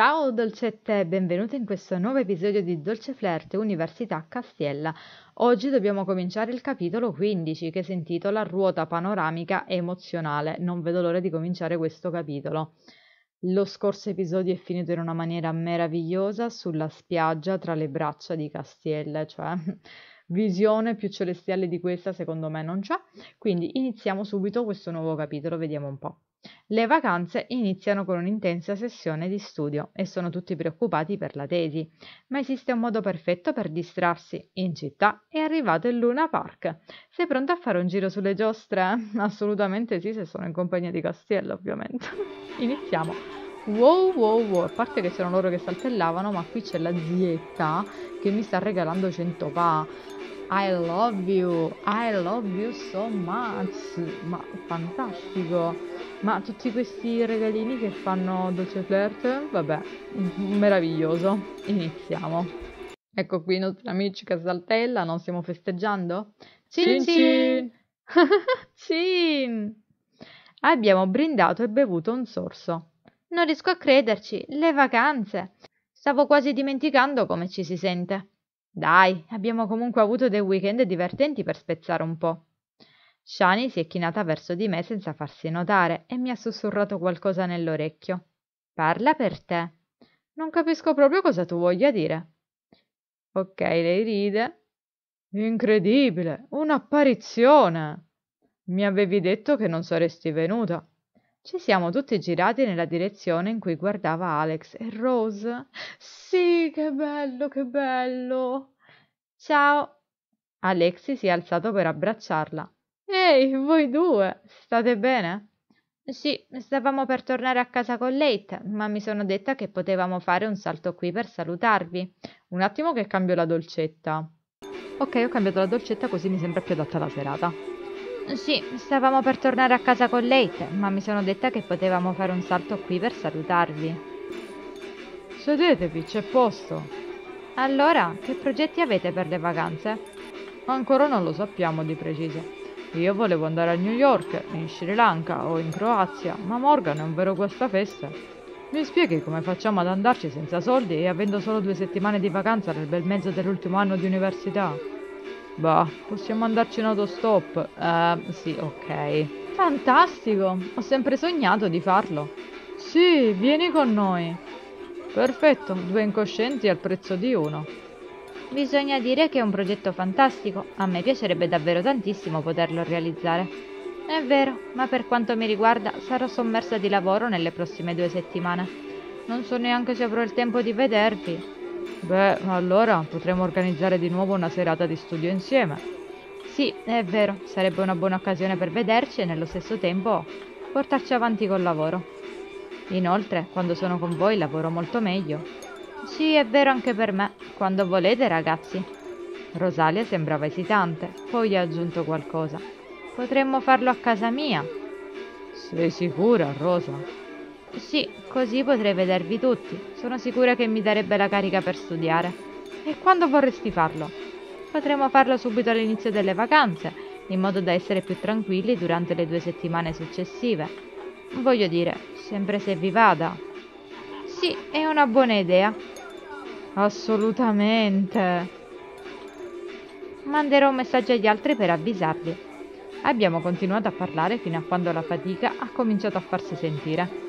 Ciao dolcette, benvenute in questo nuovo episodio di Dolce Flirt Università Castiella. Oggi dobbiamo cominciare il capitolo 15 che si intitola Ruota panoramica emozionale. Non vedo l'ora di cominciare questo capitolo. Lo scorso episodio è finito in una maniera meravigliosa sulla spiaggia tra le braccia di Castiella, cioè visione più celestiale di questa secondo me non c'è. Quindi iniziamo subito questo nuovo capitolo, vediamo un po'. Le vacanze iniziano con un'intensa sessione di studio e sono tutti preoccupati per la tesi, ma esiste un modo perfetto per distrarsi. In città è arrivato il Luna Park. Sei pronta a fare un giro sulle giostre? Assolutamente sì, se sono in compagnia di Castiello, ovviamente. Iniziamo. Wow, wow, wow, a parte che c'erano loro che saltellavano, ma qui c'è la zietta che mi sta regalando 100 pa. I love you, I love you so much. Ma fantastico. Ma tutti questi regalini che fanno Dolce Flirt, vabbè, meraviglioso. Iniziamo. Ecco qui i nostri amici che saltellano, stiamo festeggiando? Cin cin! Cin! cin. Abbiamo brindato e bevuto un sorso. Non riesco a crederci, le vacanze. Stavo quasi dimenticando come ci si sente. Dai, abbiamo comunque avuto dei weekend divertenti per spezzare un po'. Shani si è chinata verso di me senza farsi notare e mi ha sussurrato qualcosa nell'orecchio. Parla per te. Non capisco proprio cosa tu voglia dire. Ok, lei ride. Incredibile, un'apparizione. Mi avevi detto che non saresti venuta. Ci siamo tutti girati nella direzione in cui guardava Alex e Rose. Sì, che bello, che bello. Ciao. Alexi si è alzato per abbracciarla. Ehi, voi due, state bene? Sì, stavamo per tornare a casa con Late, ma mi sono detta che potevamo fare un salto qui per salutarvi. Un attimo che cambio la dolcetta. Ok, ho cambiato la dolcetta così mi sembra più adatta alla serata. Sì, stavamo per tornare a casa con Late, ma mi sono detta che potevamo fare un salto qui per salutarvi. Sedetevi, c'è posto. Allora, che progetti avete per le vacanze? Ancora non lo sappiamo di preciso. Io volevo andare a New York, in Sri Lanka o in Croazia, ma Morgan è un vero guastafesta. Mi spieghi come facciamo ad andarci senza soldi e avendo solo due settimane di vacanza nel bel mezzo dell'ultimo anno di università? Bah, possiamo andarci in autostop. Uh, sì, ok. Fantastico! Ho sempre sognato di farlo. Sì, vieni con noi. Perfetto, due incoscienti al prezzo di uno. Bisogna dire che è un progetto fantastico, a me piacerebbe davvero tantissimo poterlo realizzare. È vero, ma per quanto mi riguarda sarò sommersa di lavoro nelle prossime due settimane. Non so neanche se avrò il tempo di vedervi. Beh, allora potremo organizzare di nuovo una serata di studio insieme. Sì, è vero, sarebbe una buona occasione per vederci e nello stesso tempo portarci avanti col lavoro. Inoltre, quando sono con voi lavoro molto meglio. Sì, è vero anche per me. Quando volete, ragazzi. Rosalia sembrava esitante, poi gli ha aggiunto qualcosa. Potremmo farlo a casa mia. Sei sicura, Rosa? Sì, così potrei vedervi tutti. Sono sicura che mi darebbe la carica per studiare. E quando vorresti farlo? Potremmo farlo subito all'inizio delle vacanze, in modo da essere più tranquilli durante le due settimane successive. Voglio dire, sempre se vi vada. Sì, è una buona idea. Assolutamente. Manderò un messaggio agli altri per avvisarli. Abbiamo continuato a parlare fino a quando la fatica ha cominciato a farsi sentire.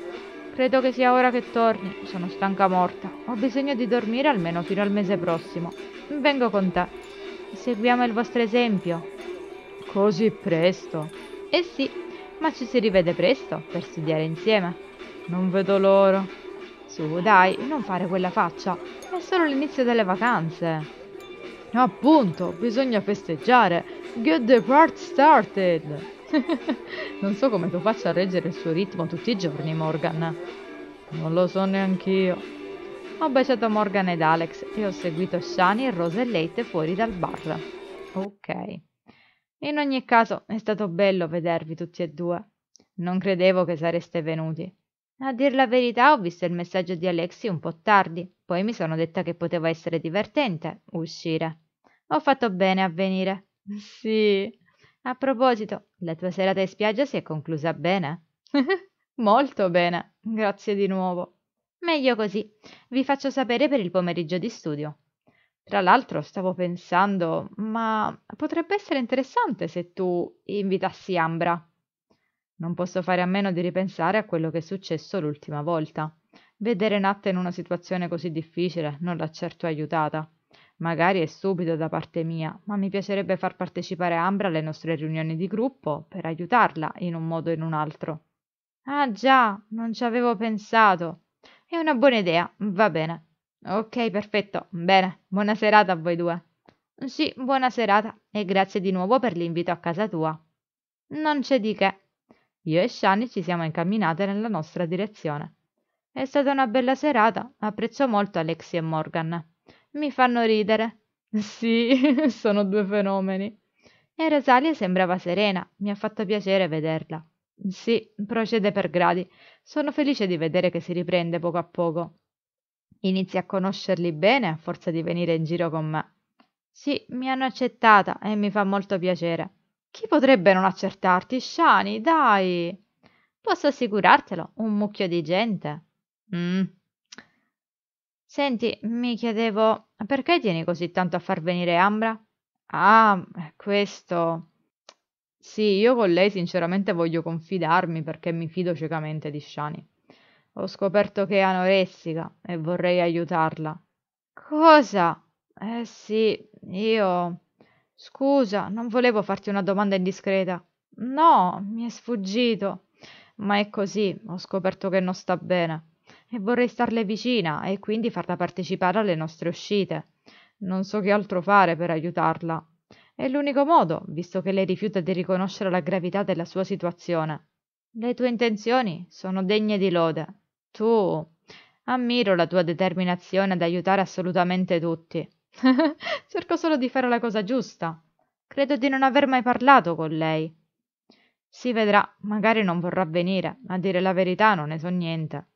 Credo che sia ora che torni, sono stanca morta. Ho bisogno di dormire almeno fino al mese prossimo. Vengo con te. Seguiamo il vostro esempio. Così presto? Eh sì, ma ci si rivede presto per studiare insieme. Non vedo l'oro. Su, dai, non fare quella faccia. È solo l'inizio delle vacanze. Appunto, bisogna festeggiare. Get the part started. non so come tu faccia a reggere il suo ritmo tutti i giorni, Morgan. Non lo so neanch'io. Ho baciato Morgan ed Alex e ho seguito Shani e Rose e Leite fuori dal bar. Ok. In ogni caso è stato bello vedervi tutti e due. Non credevo che sareste venuti. A dir la verità, ho visto il messaggio di Alexi un po' tardi, poi mi sono detta che poteva essere divertente uscire. Ho fatto bene a venire. Sì. A proposito, la tua serata in spiaggia si è conclusa bene? Molto bene, grazie di nuovo. Meglio così. Vi faccio sapere per il pomeriggio di studio. Tra l'altro stavo pensando, ma potrebbe essere interessante se tu invitassi Ambra. Non posso fare a meno di ripensare a quello che è successo l'ultima volta. Vedere Natta in una situazione così difficile non l'ha certo aiutata. Magari è stupido da parte mia, ma mi piacerebbe far partecipare Ambra alle nostre riunioni di gruppo per aiutarla in un modo o in un altro. Ah già, non ci avevo pensato. È una buona idea, va bene. Ok, perfetto. Bene, buona serata a voi due. Sì, buona serata e grazie di nuovo per l'invito a casa tua. Non c'è di che. Io e Shani ci siamo incamminate nella nostra direzione. È stata una bella serata, apprezzo molto Alexi e Morgan. Mi fanno ridere. Sì, sono due fenomeni. E Rosalia sembrava serena, mi ha fatto piacere vederla. Sì, procede per gradi. Sono felice di vedere che si riprende poco a poco. Inizi a conoscerli bene a forza di venire in giro con me. Sì, mi hanno accettata e mi fa molto piacere. Chi potrebbe non accertarti, Shani, dai! Posso assicurartelo, un mucchio di gente. Mm. Senti, mi chiedevo, perché tieni così tanto a far venire Ambra? Ah, questo. Sì, io con lei sinceramente voglio confidarmi perché mi fido ciecamente di Shani. Ho scoperto che è anoressica e vorrei aiutarla. Cosa? Eh sì, io... Scusa, non volevo farti una domanda indiscreta. No, mi è sfuggito. Ma è così, ho scoperto che non sta bene. E vorrei starle vicina e quindi farla partecipare alle nostre uscite. Non so che altro fare per aiutarla. È l'unico modo, visto che lei rifiuta di riconoscere la gravità della sua situazione. Le tue intenzioni sono degne di lode. Tu. Ammiro la tua determinazione ad aiutare assolutamente tutti. Cerco solo di fare la cosa giusta. Credo di non aver mai parlato con lei. Si vedrà, magari non vorrà venire. ma A dire la verità non ne so niente.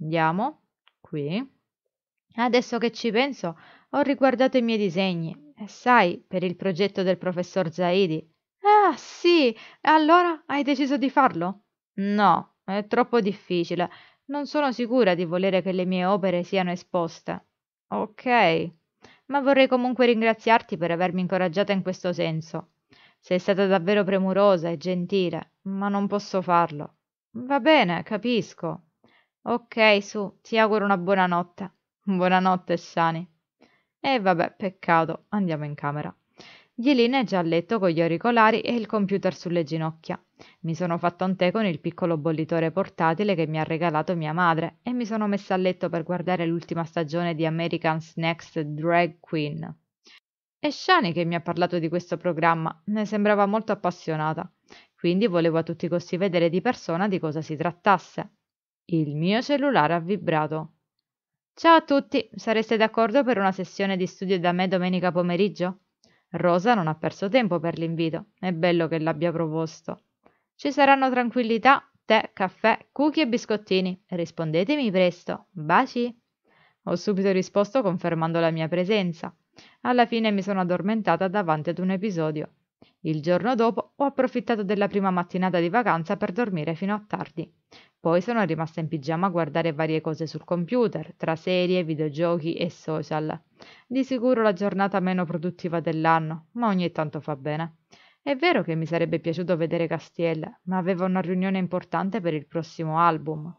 Andiamo. Qui. Adesso che ci penso, ho riguardato i miei disegni. E sai, per il progetto del professor Zaidi. Ah, sì! Allora hai deciso di farlo? No, è troppo difficile. Non sono sicura di volere che le mie opere siano esposte. Ok ma vorrei comunque ringraziarti per avermi incoraggiata in questo senso. Sei stata davvero premurosa e gentile, ma non posso farlo. Va bene, capisco. Ok, su, ti auguro una buona notte. Buonanotte, Sani. E vabbè, peccato, andiamo in camera. Ghilina è già a letto con gli auricolari e il computer sulle ginocchia. Mi sono fatto un tè con il piccolo bollitore portatile che mi ha regalato mia madre e mi sono messa a letto per guardare l'ultima stagione di American's Next Drag Queen. È Shani che mi ha parlato di questo programma, ne sembrava molto appassionata, quindi volevo a tutti i costi vedere di persona di cosa si trattasse. Il mio cellulare ha vibrato. Ciao a tutti, sareste d'accordo per una sessione di studio da me domenica pomeriggio? Rosa non ha perso tempo per l'invito, è bello che l'abbia proposto. Ci saranno tranquillità, tè, caffè, cookie e biscottini. Rispondetemi presto. Baci. Ho subito risposto confermando la mia presenza. Alla fine mi sono addormentata davanti ad un episodio. Il giorno dopo ho approfittato della prima mattinata di vacanza per dormire fino a tardi. Poi sono rimasta in pigiama a guardare varie cose sul computer, tra serie, videogiochi e social. Di sicuro la giornata meno produttiva dell'anno, ma ogni tanto fa bene. È vero che mi sarebbe piaciuto vedere Castiel, ma aveva una riunione importante per il prossimo album.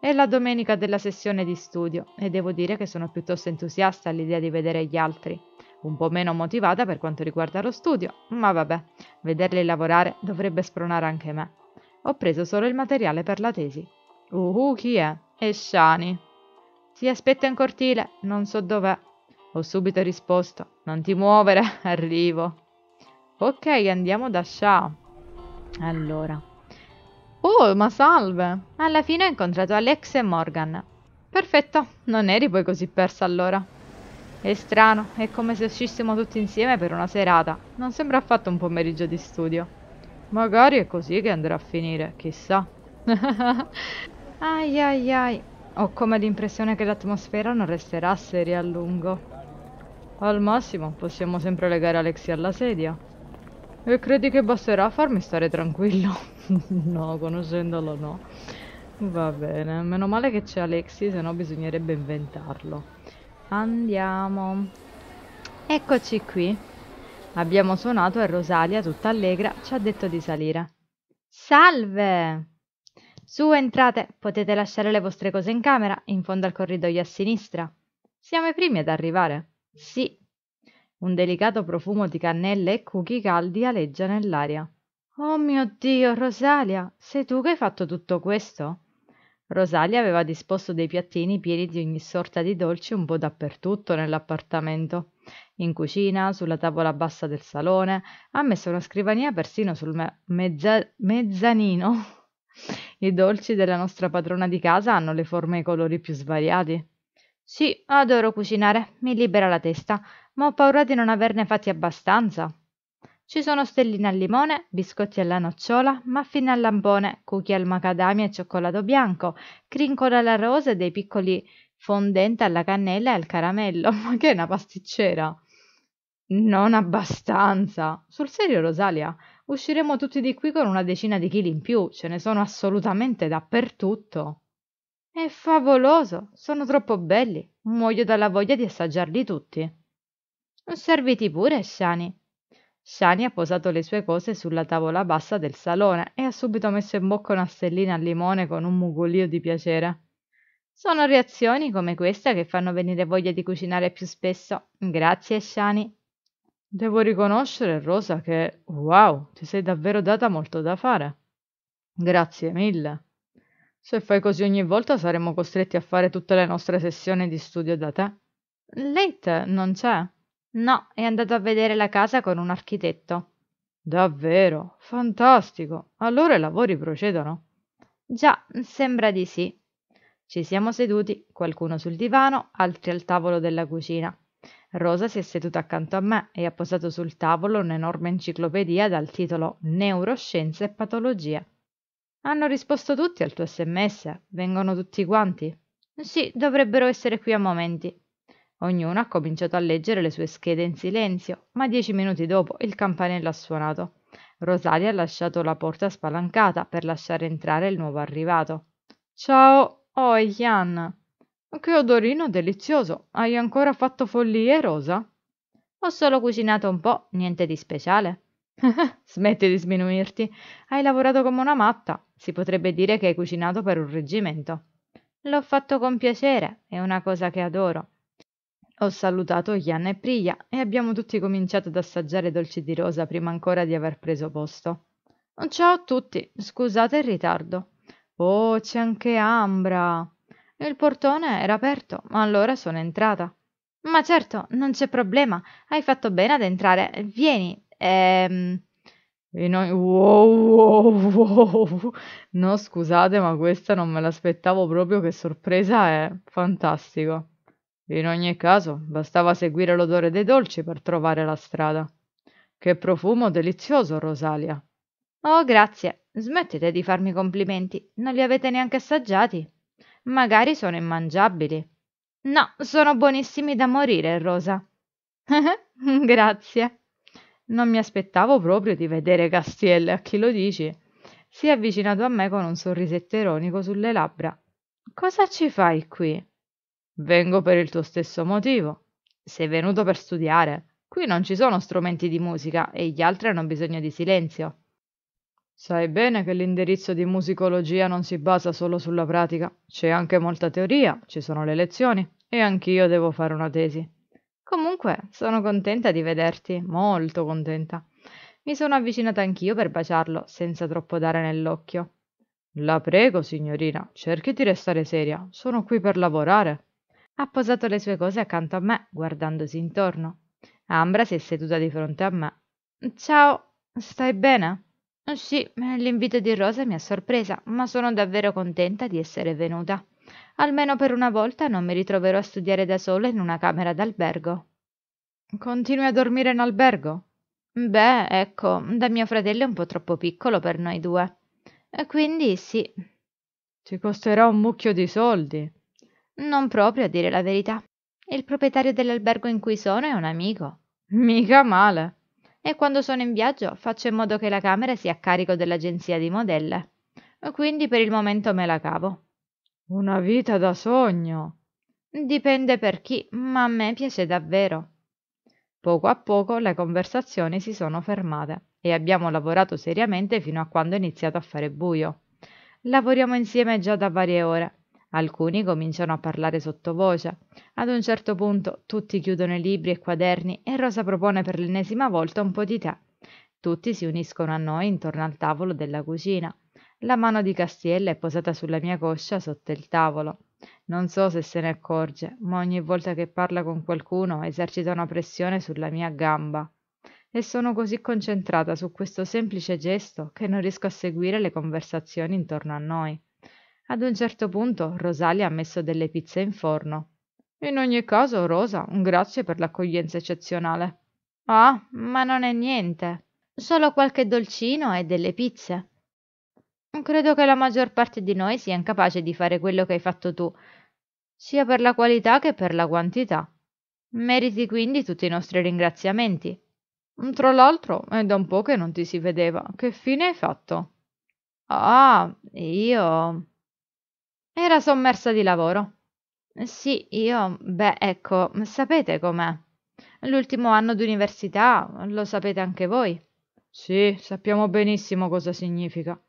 È la domenica della sessione di studio e devo dire che sono piuttosto entusiasta all'idea di vedere gli altri. Un po' meno motivata per quanto riguarda lo studio, ma vabbè, vederli lavorare dovrebbe spronare anche me. Ho preso solo il materiale per la tesi. Uhu, chi è? Shani. Si aspetta in cortile, non so dov'è. Ho subito risposto, non ti muovere, arrivo. Ok, andiamo da Sha. Allora. Oh, ma salve! Alla fine ho incontrato Alex e Morgan. Perfetto, non eri poi così persa allora. È strano, è come se uscissimo tutti insieme per una serata. Non sembra affatto un pomeriggio di studio. Magari è così che andrà a finire, chissà. ai ai ai. Ho come l'impressione che l'atmosfera non resterà seria a lungo. Al massimo possiamo sempre legare Alexi alla sedia. E credi che basterà farmi stare tranquillo? no, conoscendolo no. Va bene, meno male che c'è Alexi, sennò bisognerebbe inventarlo. Andiamo. Eccoci qui. Abbiamo suonato e Rosalia, tutta allegra, ci ha detto di salire. Salve! Su, entrate, potete lasciare le vostre cose in camera, in fondo al corridoio a sinistra. Siamo i primi ad arrivare. Sì. Un delicato profumo di cannelle e cuchi caldi aleggia nell'aria. Oh mio Dio, Rosalia, sei tu che hai fatto tutto questo? Rosalia aveva disposto dei piattini pieni di ogni sorta di dolci un po' dappertutto nell'appartamento in cucina, sulla tavola bassa del salone, ha messo una scrivania persino sul me- mezza- mezzanino. I dolci della nostra padrona di casa hanno le forme e i colori più svariati. Sì, adoro cucinare, mi libera la testa, ma ho paura di non averne fatti abbastanza. Ci sono stelline al limone, biscotti alla nocciola, muffin al lampone, cookie al macadamia e cioccolato bianco, crincola alla rosa e dei piccoli fondente alla cannella e al caramello. Ma che è una pasticcera? Non abbastanza. Sul serio, Rosalia, usciremo tutti di qui con una decina di chili in più, ce ne sono assolutamente dappertutto. È favoloso, sono troppo belli, muoio dalla voglia di assaggiarli tutti. Serviti pure, Shani. Shani ha posato le sue cose sulla tavola bassa del salone e ha subito messo in bocca una stellina al limone con un mugolio di piacere. Sono reazioni come questa che fanno venire voglia di cucinare più spesso. Grazie, Shani. Devo riconoscere, Rosa, che wow, ti sei davvero data molto da fare. Grazie mille. Se fai così ogni volta saremo costretti a fare tutte le nostre sessioni di studio da te. Late non c'è? No, è andato a vedere la casa con un architetto. Davvero? Fantastico. Allora i lavori procedono? Già, sembra di sì. Ci siamo seduti, qualcuno sul divano, altri al tavolo della cucina. Rosa si è seduta accanto a me e ha posato sul tavolo un'enorme enciclopedia dal titolo Neuroscienze e patologia. Hanno risposto tutti al tuo sms? Vengono tutti quanti? Sì, dovrebbero essere qui a momenti. Ognuno ha cominciato a leggere le sue schede in silenzio, ma dieci minuti dopo il campanello ha suonato. Rosalia ha lasciato la porta spalancata per lasciare entrare il nuovo arrivato. Ciao, Oh, Ian, che odorino delizioso! Hai ancora fatto follie, Rosa? Ho solo cucinato un po', niente di speciale. Smetti di sminuirti. Hai lavorato come una matta. Si potrebbe dire che hai cucinato per un reggimento. L'ho fatto con piacere, è una cosa che adoro. Ho salutato Ian e Priya e abbiamo tutti cominciato ad assaggiare dolci di rosa prima ancora di aver preso posto. Ciao a tutti, scusate il ritardo. Oh, c'è anche Ambra. Il portone era aperto, ma allora sono entrata. Ma certo, non c'è problema. Hai fatto bene ad entrare. Vieni. Ehm... E noi, wow, wow, wow. No, scusate, ma questa non me l'aspettavo proprio. Che sorpresa è fantastico. In ogni caso, bastava seguire l'odore dei dolci per trovare la strada. Che profumo delizioso, Rosalia. Oh, grazie smettete di farmi complimenti non li avete neanche assaggiati magari sono immangiabili no sono buonissimi da morire rosa grazie non mi aspettavo proprio di vedere castiel a chi lo dici si è avvicinato a me con un sorrisetto ironico sulle labbra cosa ci fai qui vengo per il tuo stesso motivo sei venuto per studiare qui non ci sono strumenti di musica e gli altri hanno bisogno di silenzio Sai bene che l'indirizzo di musicologia non si basa solo sulla pratica, c'è anche molta teoria, ci sono le lezioni e anch'io devo fare una tesi. Comunque, sono contenta di vederti, molto contenta. Mi sono avvicinata anch'io per baciarlo, senza troppo dare nell'occhio. La prego, signorina, cerchi di restare seria, sono qui per lavorare. Ha posato le sue cose accanto a me, guardandosi intorno. Ambra si è seduta di fronte a me. Ciao, stai bene? Ah, sì, eh, l'invito di Rosa mi ha sorpresa, ma sono davvero contenta di essere venuta. Almeno per una volta non mi ritroverò a studiare da sola in una camera d'albergo. Continui a dormire in albergo? Beh, ecco, da mio fratello è un po' troppo piccolo per noi due. E quindi sì. Ti costerà un mucchio di soldi. Non proprio, a dire la verità. Il proprietario dell'albergo in cui sono è un amico. Mica male e quando sono in viaggio faccio in modo che la camera sia a carico dell'agenzia di modelle. Quindi per il momento me la cavo. Una vita da sogno. Dipende per chi, ma a me piace davvero. Poco a poco le conversazioni si sono fermate e abbiamo lavorato seriamente fino a quando è iniziato a fare buio. Lavoriamo insieme già da varie ore alcuni cominciano a parlare sottovoce ad un certo punto tutti chiudono i libri e i quaderni e rosa propone per l'ennesima volta un po di tè tutti si uniscono a noi intorno al tavolo della cucina la mano di castiella è posata sulla mia coscia sotto il tavolo non so se se ne accorge ma ogni volta che parla con qualcuno esercita una pressione sulla mia gamba e sono così concentrata su questo semplice gesto che non riesco a seguire le conversazioni intorno a noi ad un certo punto Rosalia ha messo delle pizze in forno. In ogni caso, Rosa, un grazie per l'accoglienza eccezionale. Ah, ma non è niente. Solo qualche dolcino e delle pizze. Credo che la maggior parte di noi sia incapace di fare quello che hai fatto tu, sia per la qualità che per la quantità. Meriti quindi tutti i nostri ringraziamenti. Tra l'altro, è da un po' che non ti si vedeva. Che fine hai fatto? Ah, io era sommersa di lavoro. Sì, io, beh, ecco, sapete com'è. L'ultimo anno d'università, lo sapete anche voi. Sì, sappiamo benissimo cosa significa.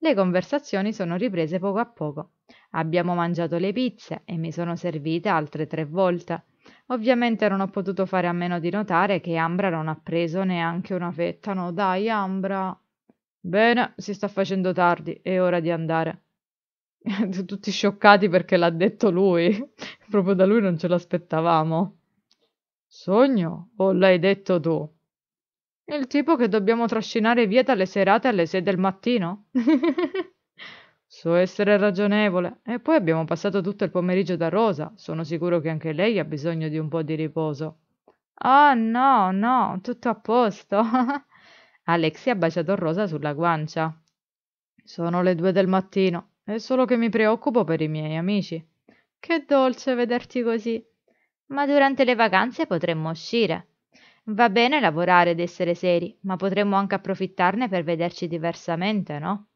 Le conversazioni sono riprese poco a poco. Abbiamo mangiato le pizze e mi sono servite altre tre volte. Ovviamente non ho potuto fare a meno di notare che Ambra non ha preso neanche una fetta. No, dai, Ambra. Bene, si sta facendo tardi, è ora di andare. tutti scioccati perché l'ha detto lui, proprio da lui non ce l'aspettavamo. Sogno o oh, l'hai detto tu? Il tipo che dobbiamo trascinare via dalle serate alle sei del mattino? so essere ragionevole. E poi abbiamo passato tutto il pomeriggio da Rosa, sono sicuro che anche lei ha bisogno di un po' di riposo. Ah oh, no, no, tutto a posto. Alexia ha baciato Rosa sulla guancia. Sono le due del mattino. È solo che mi preoccupo per i miei amici. Che dolce vederti così. Ma durante le vacanze potremmo uscire. Va bene lavorare ed essere seri, ma potremmo anche approfittarne per vederci diversamente, no?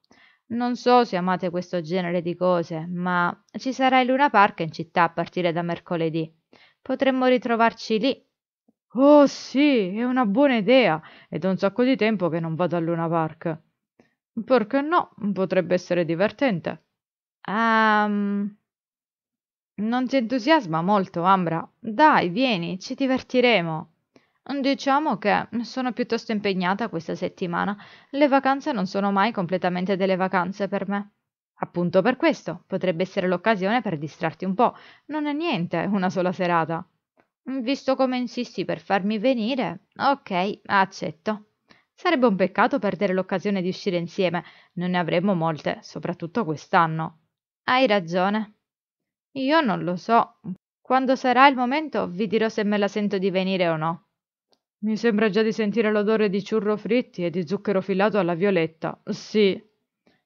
Non so se amate questo genere di cose, ma ci sarà il Luna Park in città a partire da mercoledì. Potremmo ritrovarci lì. Oh sì, è una buona idea, È da un sacco di tempo che non vado al Luna Park. Perché no? Potrebbe essere divertente. Ehm... Non ti entusiasma molto, Ambra. Dai, vieni, ci divertiremo. Diciamo che sono piuttosto impegnata questa settimana. Le vacanze non sono mai completamente delle vacanze per me. Appunto per questo, potrebbe essere l'occasione per distrarti un po'. Non è niente, una sola serata. Visto come insisti per farmi venire, ok, accetto. Sarebbe un peccato perdere l'occasione di uscire insieme, non ne avremmo molte, soprattutto quest'anno. Hai ragione. Io non lo so. Quando sarà il momento vi dirò se me la sento di venire o no. Mi sembra già di sentire l'odore di ciurro fritti e di zucchero filato alla violetta. Sì.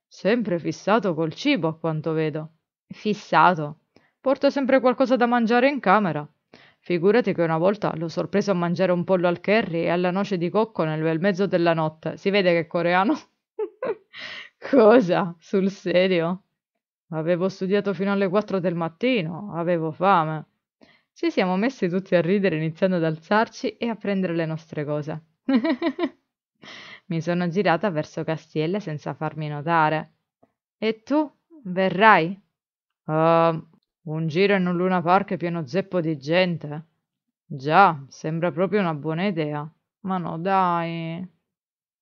Sempre fissato col cibo, a quanto vedo. Fissato. Porto sempre qualcosa da mangiare in camera. Figurati che una volta l'ho sorpreso a mangiare un pollo al curry e alla noce di cocco nel bel mezzo della notte. Si vede che è coreano. Cosa? Sul serio? Avevo studiato fino alle 4 del mattino, avevo fame. Ci siamo messi tutti a ridere iniziando ad alzarci e a prendere le nostre cose. Mi sono girata verso Castiella senza farmi notare. E tu? Verrai? Uh, un giro in un luna park pieno zeppo di gente? Già, sembra proprio una buona idea. Ma no, dai.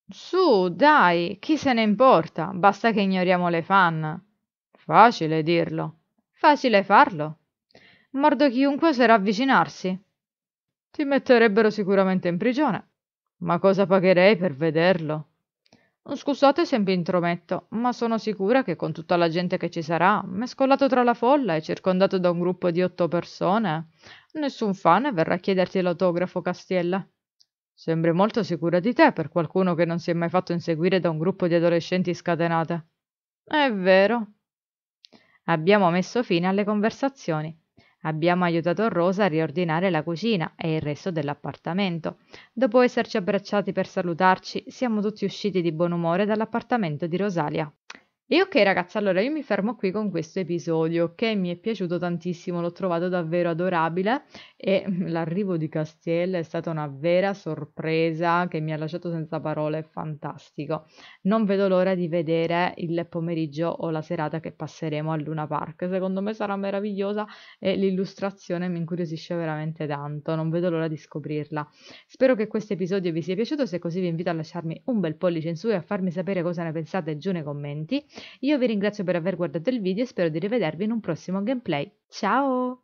Su, dai, chi se ne importa? Basta che ignoriamo le fan. Facile dirlo. Facile farlo. Mordo chiunque oserà avvicinarsi. Ti metterebbero sicuramente in prigione. Ma cosa pagherei per vederlo? Oh, scusate se mi intrometto, ma sono sicura che con tutta la gente che ci sarà, mescolato tra la folla e circondato da un gruppo di otto persone, nessun fan verrà a chiederti l'autografo, Castiella. Sembri molto sicura di te per qualcuno che non si è mai fatto inseguire da un gruppo di adolescenti scatenate. È vero. Abbiamo messo fine alle conversazioni. Abbiamo aiutato Rosa a riordinare la cucina e il resto dell'appartamento. Dopo esserci abbracciati per salutarci, siamo tutti usciti di buon umore dall'appartamento di Rosalia. E ok ragazzi, allora io mi fermo qui con questo episodio che mi è piaciuto tantissimo, l'ho trovato davvero adorabile e l'arrivo di Castiel è stata una vera sorpresa che mi ha lasciato senza parole, fantastico. Non vedo l'ora di vedere il pomeriggio o la serata che passeremo a Luna Park, secondo me sarà meravigliosa e l'illustrazione mi incuriosisce veramente tanto, non vedo l'ora di scoprirla. Spero che questo episodio vi sia piaciuto, se così vi invito a lasciarmi un bel pollice in su e a farmi sapere cosa ne pensate giù nei commenti. Io vi ringrazio per aver guardato il video e spero di rivedervi in un prossimo gameplay. Ciao!